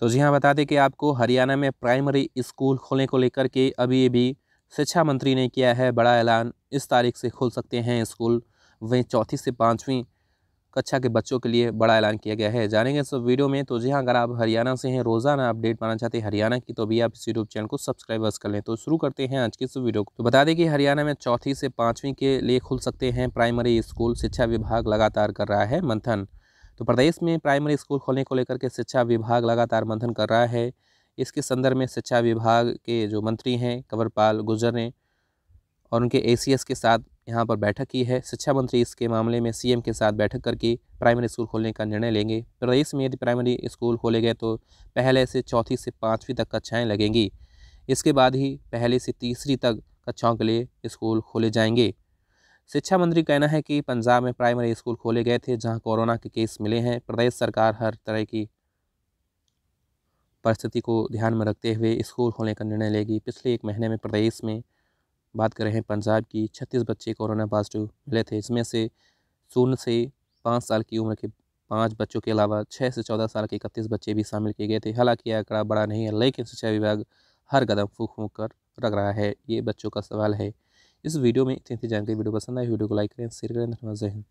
तो जी हाँ बता दें कि आपको हरियाणा में प्राइमरी स्कूल खोलने को लेकर के अभी भी शिक्षा मंत्री ने किया है बड़ा ऐलान इस तारीख से खोल सकते हैं स्कूल वहीं चौथी से पाँचवीं कक्षा के बच्चों के लिए बड़ा ऐलान किया गया है जानेंगे इस वीडियो में तो जी हाँ अगर आप हरियाणा से हैं रोज़ाना अपडेट पाना चाहते हैं हरियाणा की तो भी आप इस यूट्यूब चैनल को सब्सक्राइबर्स कर लें तो शुरू करते हैं आज की इस वीडियो को तो बता दें कि हरियाणा में चौथी से पाँचवीं के लिए खुल सकते हैं प्राइमरी स्कूल शिक्षा विभाग लगातार कर रहा है मंथन तो प्रदेश में प्राइमरी स्कूल खोलने को लेकर के शिक्षा विभाग लगातार मंथन कर रहा है इसके संदर्भ में शिक्षा विभाग के जो मंत्री हैं कंवरपाल गुर्जर ने और उनके ए के साथ यहाँ पर बैठक की है शिक्षा मंत्री इसके मामले में सीएम के साथ बैठक करके प्राइमरी स्कूल खोलने का निर्णय लेंगे प्रदेश में यदि प्राइमरी स्कूल खोले गए तो पहले से चौथी से पाँचवीं तक कक्षाएँ लगेंगी इसके बाद ही पहले से तीसरी तक कक्षाओं के लिए स्कूल खोले जाएंगे शिक्षा मंत्री कहना है कि पंजाब में प्राइमरी स्कूल खोले गए थे जहां कोरोना के केस मिले हैं प्रदेश सरकार हर तरह की परिस्थिति को ध्यान में रखते हुए स्कूल खोलने का निर्णय लेगी पिछले एक महीने में प्रदेश में बात कर रहे हैं पंजाब की छत्तीस बच्चे कोरोना पॉजिटिव मिले थे इसमें से शून्य से पाँच साल की उम्र के पाँच बच्चों के अलावा छः से चौदह साल के इकतीस बच्चे भी शामिल किए गए थे हालांकि यह आंकड़ा बड़ा नहीं है लेकिन शिक्षा विभाग हर कदम फूक फूक कर रख रहा है ये बच्चों का सवाल है इस वीडियो में इतनी जानकारी वीडियो पसंद आई वीडियो को लाइक करें शेयर करें धन्यवाद जय हिंद